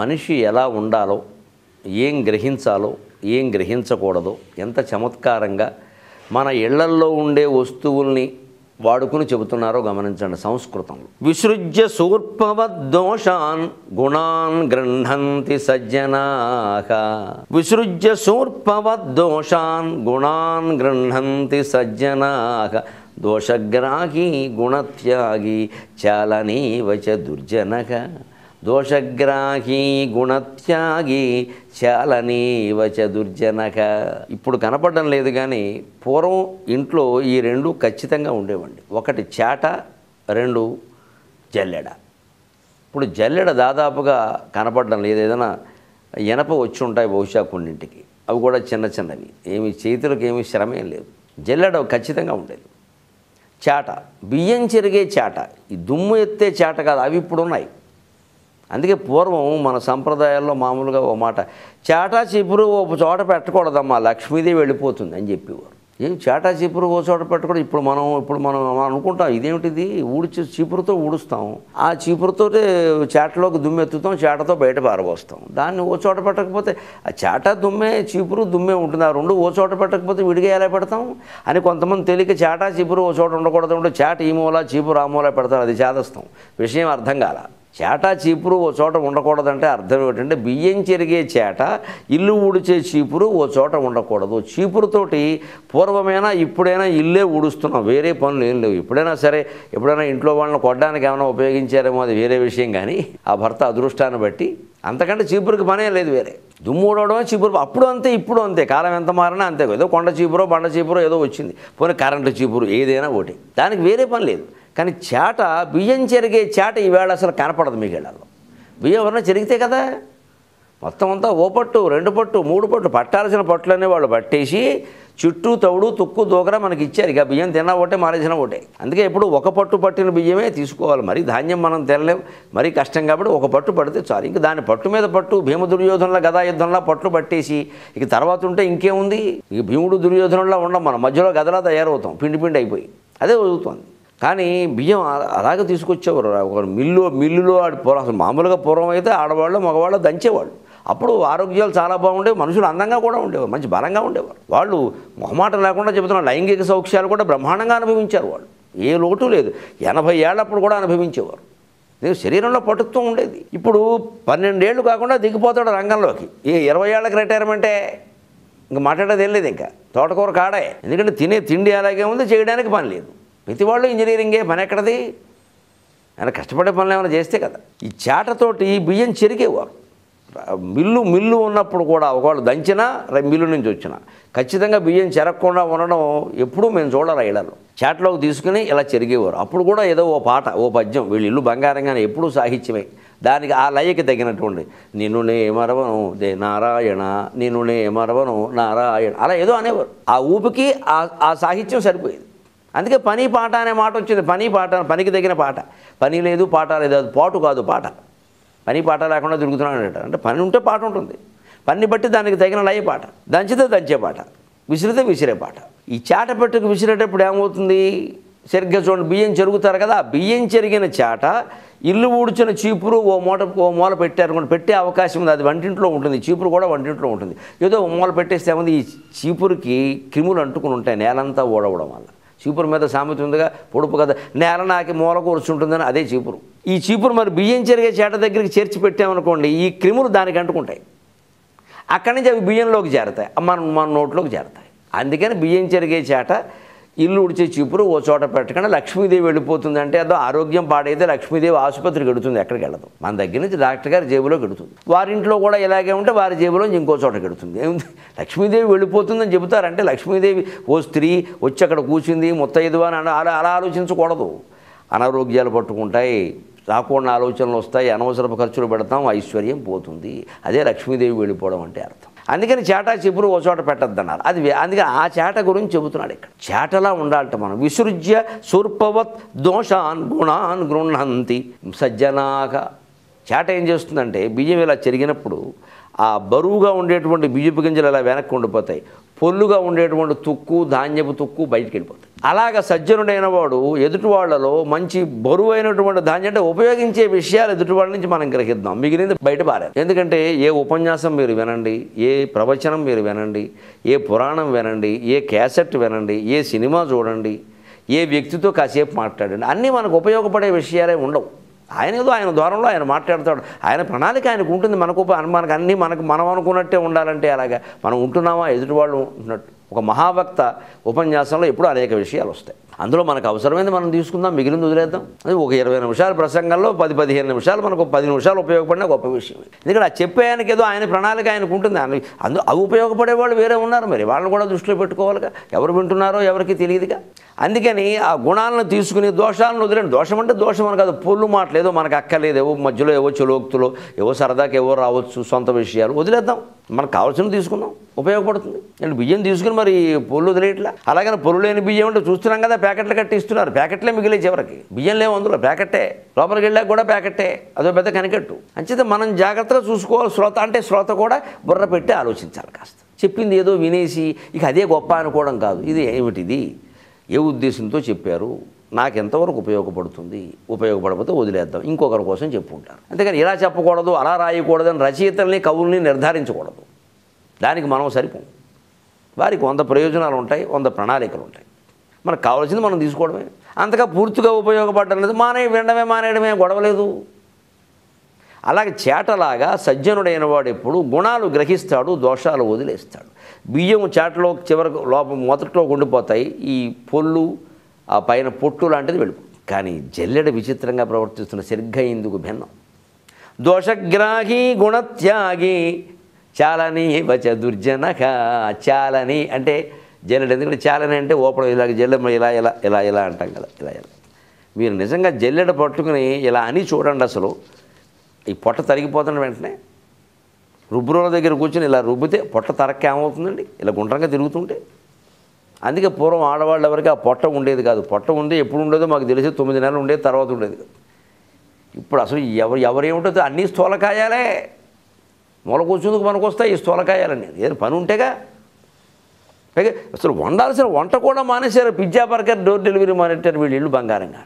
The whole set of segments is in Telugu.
మనిషి ఎలా ఉండాలో ఏం గ్రహించాలో ఏం గ్రహించకూడదో ఎంత చమత్కారంగా మన ఇళ్లల్లో ఉండే వస్తువుల్ని వాడుకుని చెబుతున్నారో గమనించండి సంస్కృతంలో విసృజ్య సూర్పవద్దోషాన్ గుణాన్ గృహంతి సజ్జనాహ విసృజ్య సూర్పవద్దోషాన్ గుణాన్ గృహంతి సజ్జనాహ దోషగ్రాహి గుణత్యాగి వచ దుర్జనక దోషగ్రాహి గుణత్యాగి చాలనీవ దుర్జనక ఇప్పుడు కనపడడం లేదు కానీ పూర్వం ఇంట్లో ఈ రెండు ఖచ్చితంగా ఉండేవండి ఒకటి చాట రెండు జల్లెడ ఇప్పుడు జల్లెడ దాదాపుగా కనపడడం లేదు ఏదైనా ఎనప వచ్చి ఉంటాయి బహుశా కొన్నింటికి అవి కూడా చిన్న చిన్నవి ఏమి చేతులకు ఏమి శ్రమేం లేదు జల్లెడ ఖచ్చితంగా ఉండేది చాట బియ్యం చెరిగే చాట ఈ దుమ్ము ఎత్తే చాట కాదు అవి ఇప్పుడు ఉన్నాయి అందుకే పూర్వం మన సంప్రదాయాల్లో మామూలుగా ఓ మాట చాటా చిపురు ఓ చోట పెట్టకూడదమ్మా లక్ష్మీదేవి వెళ్ళిపోతుంది అని చెప్పేవారు ఏం చాటా చిపురు ఓ చోట పెట్టకూడదు ఇప్పుడు మనం ఇప్పుడు మనం అనుకుంటాం ఇదేమిటిది ఊడిచి చీపురుతో ఊడుస్తాం ఆ చీపురుతో చేటలోకి దుమ్మెత్తుతాం చేటతో బయట పారబోస్తాం దాన్ని ఓ చోట పెట్టకపోతే ఆ చేట దుమ్మే చీపురు దుమ్మే ఉంటుంది ఆ రెండు ఓ చోట పెట్టకపోతే విడిగా ఎలా పెడతాం అని కొంతమంది తెలియక చేటా చీపురు ఓ చోట ఉండకూడదు ఉంటే చేట ఈ మూల చీపురు ఆ మూల పెడతారు అది చేదస్తాం విషయం అర్థం కాల చేట చీపురు ఓ చోట ఉండకూడదంటే అర్థం ఏమిటంటే బియ్యం చెరిగే చేట ఇల్లు ఊడిచే చీపురు ఓ చోట ఉండకూడదు చీపురుతోటి పూర్వమైనా ఇప్పుడైనా ఇల్లే ఊడుస్తున్నాం వేరే పనులు ఏం లేవు ఎప్పుడైనా సరే ఎప్పుడైనా ఇంట్లో వాళ్ళని కొట్టడానికి ఏమైనా ఉపయోగించారేమో అది వేరే విషయం కానీ ఆ భర్త అదృష్టాన్ని బట్టి అంతకంటే చీపురుకి పనే లేదు వేరే దుమ్ము ఊడవడమే చీపురు అప్పుడు అంతే ఇప్పుడు అంతే కాలం ఎంత మారినా అంతే ఏదో కొండ చీపురో బండ చీపురో ఏదో వచ్చింది పోనీ కరెంటు చీపురు ఏదైనా ఒకటి దానికి వేరే పని లేదు కానీ చేట బియ్యం చెరిగే చేట ఈవేళ అసలు కనపడదు మీ ఇళ్లలో బియ్యం ఎవరన్నా చెరిగితే కదా మొత్తం అంతా ఓ పట్టు రెండు పట్టు మూడు పట్టు పట్టాల్సిన పట్టులనే వాళ్ళు పట్టేసి చుట్టూ తవుడు తుక్కు దూకర మనకి ఇచ్చారు ఇక బియ్యం తిన్నా ఒకటే మారేసినా ఒకటే అందుకే ఎప్పుడు ఒక పట్టు పట్టిన బియ్యమే తీసుకోవాలి మరి ధాన్యం మనం తినలేం మరీ కష్టం కాబట్టి ఒక పట్టు పడితే చాలు ఇంక దాని పట్టు మీద పట్టు భీమ దుర్యోధనల గదా యుద్ధంలా పట్టు పట్టేసి ఇక తర్వాత ఉంటే ఇంకేముంది ఇక భీముడు దుర్యోధనంలా ఉండం మనం మధ్యలో గదలా తయారవుతాం పిండి పిండి అయిపోయి అదే జరుగుతుంది కానీ బియ్యం అలాగే తీసుకొచ్చేవారు ఒక మిల్లు మిల్లులో ఆడి పూర్వం అసలు మామూలుగా పూర్వం అయితే ఆడవాళ్ళు మగవాళ్ళు దంచేవాళ్ళు అప్పుడు ఆరోగ్యాలు చాలా బాగుండేవి మనుషులు అందంగా కూడా ఉండేవారు మంచి బలంగా ఉండేవారు వాళ్ళు మొహమాట లేకుండా చెబుతున్న లైంగిక సౌక్ష్యాలు కూడా బ్రహ్మాండంగా అనుభవించారు వాళ్ళు ఏ లోటు లేదు ఎనభై ఏళ్ళప్పుడు కూడా అనుభవించేవారు నేను శరీరంలో పటుత్వం ఉండేది ఇప్పుడు పన్నెండేళ్ళు కాకుండా దిగిపోతాడు రంగంలోకి ఈ ఇరవై ఏళ్ళకి రిటైర్మెంటే ఇంకా మాట్లాడేది ఏం లేదు ఇంకా తోటకూర కాడే ఎందుకంటే తినే తిండి అలాగే ఉంది చేయడానికి పని లేదు ప్రతి వాళ్ళు ఇంజనీరింగే పని ఎక్కడది ఆయన కష్టపడే పనులు ఏమైనా చేస్తే కదా ఈ చేటతోటి బియ్యం చెరిగేవారు మిల్లు మిల్లు ఉన్నప్పుడు కూడా ఒకవేళ దంచినా మిల్లు నుంచి వచ్చిన ఖచ్చితంగా బియ్యం చెరగకుండా ఉండడం ఎప్పుడూ మేము చూడాలి ఇళ్ళలో చేటలోకి తీసుకుని ఇలా చెరిగేవారు అప్పుడు కూడా ఏదో ఓ పాట ఓ పద్యం వీళ్ళు ఇల్లు బంగారంగా ఎప్పుడూ సాహిత్యమే దానికి ఆ లయకి తగినటువంటి నిన్నునే మరవను దే నారాయణ నే మరవను నారాయణ అలా ఏదో అనేవారు ఆ ఊపికి ఆ సాహిత్యం సరిపోయేది అందుకే పని పాట అనే మాట వచ్చింది పని పాట పనికి తగిన పాట పని లేదు పాట లేదు అది పాటు కాదు పాట పని పాట లేకుండా తిరుగుతున్నాడు అంటే పని ఉంటే పాట ఉంటుంది పని బట్టి దానికి తగిన లయ పాట దంచితే దంచే పాట విసిరితే విసిరే పాట ఈ చాట పెట్టుకు విసిరేటప్పుడు ఏమవుతుంది సరిగ్గా చూడండి బియ్యం చెరుగుతారు కదా బియ్యం చెరిగిన చాట ఇల్లు ఊడ్చిన చీపురు ఓ మూట ఓ మూల పెట్టారు పెట్టే అవకాశం ఉంది అది వంటింట్లో ఉంటుంది చీపురు కూడా వంటింట్లో ఉంటుంది ఏదో మూల పెట్టేస్తే ఉంది ఈ చీపురుకి క్రిములు అంటుకుని ఉంటాయి నేలంతా ఓడవడం వల్ల చీపురు మీద సామెత ఉందిగా పొడుపు కదా నేల నాకి మూల కూర్చుంటుందని అదే చీపురు ఈ చీపురు మరి బియ్యం చెరిగే చేట దగ్గరికి చేర్చి పెట్టామనుకోండి ఈ క్రిములు దానికి అంటుకుంటాయి అక్కడి నుంచి అవి బియ్యంలోకి చేరతాయి మన మన నోట్లోకి చేరతాయి అందుకని బియ్యం చెరిగే చేట ఇల్లు ఉడిచే చీపురు ఓ చోట పెట్టకుండా లక్ష్మీదేవి అంటే అదో ఆరోగ్యం పాడైతే లక్ష్మీదేవి ఆసుపత్రికి గడుతుంది ఎక్కడికి వెళ్ళదు మన దగ్గర నుంచి డాక్టర్ గారి జేబులో గడుతుంది వారింట్లో కూడా ఇలాగే ఉంటే వారి జేబులో ఇంకో చోట గెడుతుంది లక్ష్మీదేవి వెళ్ళిపోతుందని చెబుతారంటే లక్ష్మీదేవి ఓ స్త్రీ వచ్చి అక్కడ కూర్చుంది ముత్తైదువా అని అలా అలా ఆలోచించకూడదు అనారోగ్యాలు పట్టుకుంటాయి రాకుండా ఆలోచనలు వస్తాయి అనవసరపు ఖర్చులు పెడతాం ఐశ్వర్యం పోతుంది అదే లక్ష్మీదేవి వెళ్ళిపోవడం అంటే అర్థం అందుకని చేట చెప్పులు ఓ చోట పెట్టద్దన్నారు అది అందుకని ఆ చేట గురించి చెబుతున్నాడు ఇక్కడ చేటలా ఉండాలట మనం విసృజ్య సూర్పవత్ దోషాన్ గుణాన్ గృహంతి సజ్జనాక చేట ఏం చేస్తుందంటే బియ్యం ఇలా చెరిగినప్పుడు ఆ బరువుగా ఉండేటువంటి బియ్యపు గింజలు ఇలా వెనక్కి ఉండిపోతాయి పొల్లుగా ఉండేటువంటి తుక్కు ధాన్యపు తుక్కు బయటికి వెళ్ళిపోతాయి అలాగ సజ్జనుడైన వాడు ఎదుటి వాళ్ళలో మంచి బరువైనటువంటి దాన్ని అంటే ఉపయోగించే విషయాలు ఎదుటి వాళ్ళ నుంచి మనం గ్రహిద్దాం మిగిలింది బయట పారారు ఎందుకంటే ఏ ఉపన్యాసం మీరు వినండి ఏ ప్రవచనం మీరు వినండి ఏ పురాణం వినండి ఏ క్యాసెట్ వినండి ఏ సినిమా చూడండి ఏ వ్యక్తితో కాసేపు మాట్లాడండి అన్నీ మనకు ఉపయోగపడే విషయాలే ఉండవు ఆయన ఏదో ఆయన ద్వారంలో ఆయన మాట్లాడతాడు ఆయన ప్రణాళిక ఆయనకు ఉంటుంది మనకు మనకు అన్నీ మనకు మనం అనుకున్నట్టే ఉండాలంటే అలాగా మనం ఉంటున్నామా ఎదుటి వాళ్ళు ఉంటున్నట్టు ఒక మహావక్త ఉపన్యాసంలో ఎప్పుడూ అనేక విషయాలు వస్తాయి అందులో మనకు అవసరమైంది మనం తీసుకుందాం మిగిలింది వదిలేద్దాం అది ఒక ఇరవై నిమిషాల ప్రసంగంలో పది పదిహేను నిమిషాలు మనకు పది నిమిషాలు ఉపయోగపడిన గొప్ప విషయం ఎందుకంటే ఆ చెప్పే ఆయనకి ఏదో ఆయన ప్రణాళిక ఆయనకు ఉంటుంది ఆయన అందులో అవి ఉపయోగపడే వాళ్ళు వేరే ఉన్నారు మరి వాళ్ళని కూడా దృష్టిలో పెట్టుకోవాలిగా ఎవరు వింటున్నారో ఎవరికి తెలియదుగా అందుకని ఆ గుణాలను తీసుకుని దోషాలను వదిలేండి దోషం అంటే దోషం అని కాదు పొల్లు మాటలేదో మనకు అక్కర్లేదు ఏవో మధ్యలో ఏవో చెలోక్తులు ఏవో సరదాకి ఏవో రావచ్చు సొంత విషయాలు వదిలేద్దాం మనకు కావాల్సినవి తీసుకుందాం ఉపయోగపడుతుంది నేను బియ్యం తీసుకుని మరి పొల్లు వదిలేయట్లా అలాగే పొల్లు లేని బియ్యం అంటే చూస్తున్నాం కదా ప్యాకెట్లు కట్టి ఇస్తున్నారు ప్యాకెట్లే మిగిలే చివరికి బియ్యం లేవు అందులో ప్యాకెట్టే లోపలికి వెళ్ళాక కూడా ప్యాకెట్టే అదో పెద్ద కనికట్టు అంచేత మనం జాగ్రత్తగా చూసుకోవాలి శ్రోత అంటే శ్రోత కూడా బుర్ర పెట్టి ఆలోచించాలి కాస్త చెప్పింది ఏదో వినేసి ఇక అదే గొప్ప అనుకోవడం కాదు ఇది ఏమిటిది ఏ ఉద్దేశంతో చెప్పారు నాకు ఎంతవరకు ఉపయోగపడుతుంది ఉపయోగపడకపోతే వదిలేద్దాం ఇంకొకరి కోసం చెప్పుకుంటారు అంతేకాని ఇలా చెప్పకూడదు అలా రాయకూడదని రచయితల్ని కవుల్ని నిర్ధారించకూడదు దానికి మనం సరిపోం వారికి వంద ప్రయోజనాలు ఉంటాయి వంద ప్రణాళికలు ఉంటాయి మనకు కావాల్సింది మనం తీసుకోవడమే అంతగా పూర్తిగా ఉపయోగపడడం లేదు మానే వినడమే మానేయడమే గొడవలేదు అలాగే చేటలాగా సజ్జనుడైన వాడు ఎప్పుడు గుణాలు గ్రహిస్తాడు దోషాలు వదిలేస్తాడు బియ్యం చేటలో చివరకు లోపం మొదట్లో ఉండిపోతాయి ఈ పొల్లు ఆ పైన పొట్టు లాంటిది వెళ్ళిపోతుంది కానీ జల్లెడ విచిత్రంగా ప్రవర్తిస్తున్న సరిగ్గా ఇందుకు భిన్నం దోషగ్రాహి గుణత్యాగి చాలని వచ్చ దుర్జనక చాలని అంటే జల్లెడు ఎందుకంటే చాలని అంటే ఓపడం ఇలా జల్లెమ్మ ఇలా ఇలా ఇలా ఇలా అంటాం కదా ఇలా ఇలా మీరు నిజంగా జల్లెడ పట్టుకుని ఇలా అని చూడండి అసలు ఈ పొట్ట తరిగిపోతున్న వెంటనే రుబ్బురోల దగ్గర కూర్చొని ఇలా రుబ్బితే పొట్ట తరక్క ఏమవుతుందండి ఇలా గుండ్రంగా తిరుగుతుంటే అందుకే పూర్వం ఆడవాళ్ళు ఎవరికి ఆ పొట్ట ఉండేది కాదు పొట్ట ఉండి ఎప్పుడు ఉండేదో మాకు తెలిసి తొమ్మిది నెలలు ఉండేది తర్వాత ఉండేది ఇప్పుడు అసలు ఎవరు ఎవరేమిటో అన్నీ స్థూలకాయాలే మూల కూర్చుందుకు మనకు వస్తాయి ఈ స్థూలకాయాలని ఏదైనా పని ఉంటేగా పైగా అసలు వండాల్సిన వంట కూడా మానేశారు పిజ్జా బర్గర్ డోర్ డెలివరీ మానేటారు వీళ్ళు ఇల్లు బంగారంగా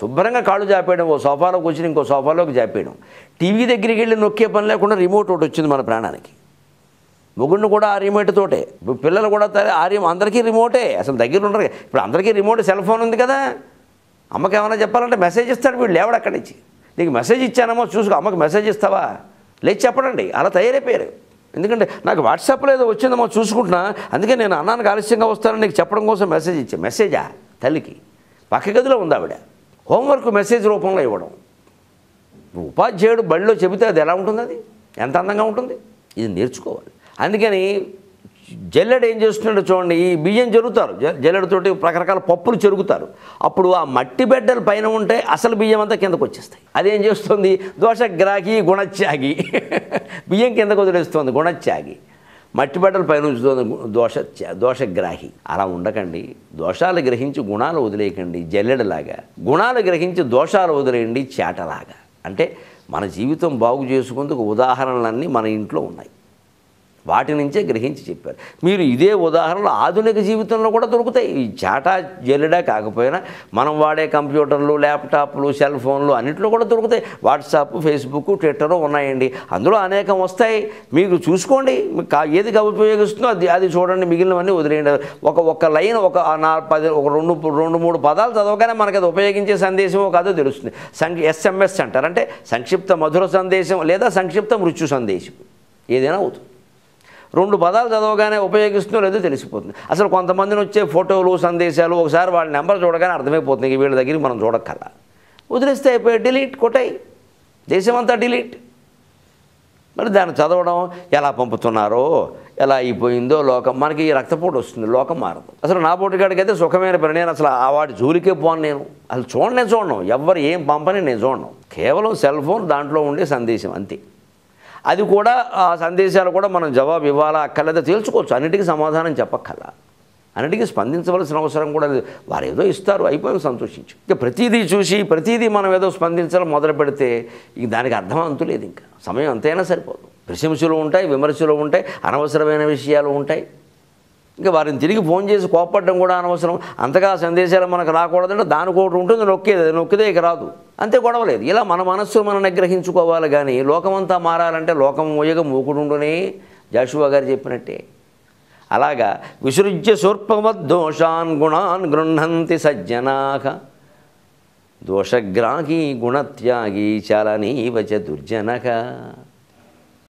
శుభ్రంగా కాళ్ళు జాపేయడం ఓ సోఫాలోకి వచ్చిన ఇంకో సోఫాలోకి జాపేయడం టీవీ దగ్గరికి వెళ్ళి నొక్కే పని లేకుండా రిమోట్ ఒకటి వచ్చింది మన ప్రాణానికి మొగుడిని కూడా ఆ రిమోట్ తోటే పిల్లలు కూడా ఆ రిమో అందరికీ రిమోటే అసలు దగ్గర ఉండరు ఇప్పుడు అందరికీ రిమోట్ సెల్ ఫోన్ ఉంది కదా అమ్మకి ఏమైనా చెప్పాలంటే మెసేజ్ ఇస్తాడు వీళ్ళు లేవడు అక్కడి నుంచి నీకు మెసేజ్ ఇచ్చానమ్మో చూసుకో అమ్మకి మెసేజ్ ఇస్తావా లేచి చెప్పడండి అలా తయారైపోయారు ఎందుకంటే నాకు వాట్సాప్లో ఏదో వచ్చిందో చూసుకుంటున్నా అందుకే నేను అన్నానికి ఆలస్యంగా వస్తానని నీకు చెప్పడం కోసం మెసేజ్ ఇచ్చా మెసేజా తల్లికి పక్క గదిలో ఉంది ఆవిడ హోంవర్క్ మెసేజ్ రూపంలో ఇవ్వడం ఉపాధ్యాయుడు బడిలో చెబితే అది ఎలా ఉంటుంది అది ఎంత అందంగా ఉంటుంది ఇది నేర్చుకోవాలి అందుకని జల్లెడు ఏం చేస్తున్నాడు చూడండి ఈ బియ్యం జరుగుతారు జల్లెడతోటి రకరకాల పప్పులు చెరుగుతారు అప్పుడు ఆ మట్టి బిడ్డల పైన ఉంటే అసలు బియ్యం అంతా కిందకు వచ్చేస్తాయి అదేం చేస్తుంది దోష గ్రాహి గుణత్యాగి బియ్యం కిందకు వదిలేస్తుంది గుణత్యాగి మట్టి బిడ్డల పైన ఉంచుతుంది దోష దోషగ్రాహి అలా ఉండకండి దోషాలు గ్రహించి గుణాలు వదిలేయకండి జల్లెడలాగా గుణాలు గ్రహించి దోషాలు వదిలేయండి చేటలాగా అంటే మన జీవితం బాగు చేసుకుందుకు ఉదాహరణలన్నీ మన ఇంట్లో ఉన్నాయి వాటి నుంచే గ్రహించి చెప్పారు మీరు ఇదే ఉదాహరణలు ఆధునిక జీవితంలో కూడా దొరుకుతాయి ఈ చాటా జల్లెడా కాకపోయినా మనం వాడే కంప్యూటర్లు ల్యాప్టాప్లు సెల్ ఫోన్లు అన్నింటిలో కూడా దొరుకుతాయి వాట్సాప్ ఫేస్బుక్ ట్విట్టర్ ఉన్నాయండి అందులో అనేకం వస్తాయి మీరు చూసుకోండి ఏది ఉపయోగిస్తుందో అది అది చూడండి మిగిలినవన్నీ వదిలేయండి ఒక ఒక లైన్ ఒక నా పది ఒక రెండు రెండు మూడు పదాలు చదవగానే మనకి అది ఉపయోగించే సందేశం అదో తెలుస్తుంది సం ఎస్ఎంఎస్ అంటారు అంటే సంక్షిప్త మధుర సందేశం లేదా సంక్షిప్త మృత్యు సందేశం ఏదైనా అవుతుంది రెండు పదాలు చదవగానే ఉపయోగిస్తుందో లేదో తెలిసిపోతుంది అసలు కొంతమందిని వచ్చే ఫోటోలు సందేశాలు ఒకసారి వాళ్ళ నెంబర్ చూడగానే అర్థమైపోతుంది వీళ్ళ దగ్గరికి మనం చూడక్కర్లా వదిలేస్తే అయిపోయాయి డిలీట్ కొట్టాయి దేశమంతా డిలీట్ మరి దాన్ని చదవడం ఎలా పంపుతున్నారో ఎలా అయిపోయిందో లోకం మనకి రక్తపోటు వస్తుంది లోకం మారదు అసలు నా పోటీకాడికి అయితే సుఖమైన పని నేను అసలు ఆ వాటి జోలికే పోను నేను అసలు నేను చూడను ఎవరు ఏం పంపని నేను చూడను కేవలం సెల్ ఫోన్ దాంట్లో ఉండే సందేశం అంతే అది కూడా ఆ సందేశాలు కూడా మనం జవాబు ఇవ్వాలా అక్కర్లేదా తేల్చుకోవచ్చు అన్నిటికీ సమాధానం చెప్పక్కల అన్నిటికీ స్పందించవలసిన అవసరం కూడా లేదు వారు ఏదో ఇస్తారు అయిపోయింది సంతోషించు ఇక ప్రతీదీ చూసి ప్రతిదీ మనం ఏదో స్పందించాలి మొదలు పెడితే ఇక దానికి అర్థం అంతు లేదు ఇంకా సమయం అంతైనా సరిపోదు ప్రశంసలు ఉంటాయి విమర్శలు ఉంటాయి అనవసరమైన విషయాలు ఉంటాయి ఇంకా వారిని తిరిగి ఫోన్ చేసి కోపడడం కూడా అనవసరం అంతగా సందేశాలు మనకు రాకూడదంటే దానికి ఒకటి ఉంటుంది నొక్కేది అది నొక్కితే ఇక రాదు అంతే గొడవలేదు ఇలా మన మనస్సు మనం నిగ్రహించుకోవాలి కానీ లోకమంతా మారాలంటే లోకం మోయగ మూకుడుండునే జాషువా గారు చెప్పినట్టే అలాగా విసృజ్య సూర్పమద్దోషాన్ గుణాన్ గృహంతి సజ్జనాక దోషగ్రాహి గుణత్యాగి నీవచ దుర్జనక